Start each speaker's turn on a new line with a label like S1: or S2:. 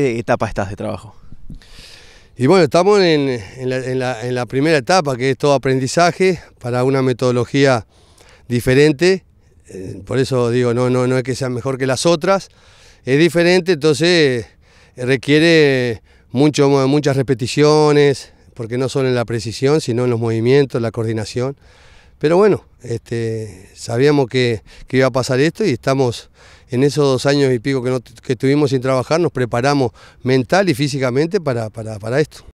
S1: qué etapa estás de trabajo? Y bueno, estamos en, la, primera etapa, que es todo aprendizaje para una metodología diferente. Eh, por eso digo, no, no, es que sea mejor que las otras, es diferente, entonces eh, requiere mucho, muchas repeticiones, porque no solo en la precisión, sino en los movimientos, la coordinación. Pero bueno, este, sabíamos que, iba a pasar esto y estamos en esos dos años y pico que, no, tuvimos sin trabajar, nos preparamos mental y físicamente para, para esto.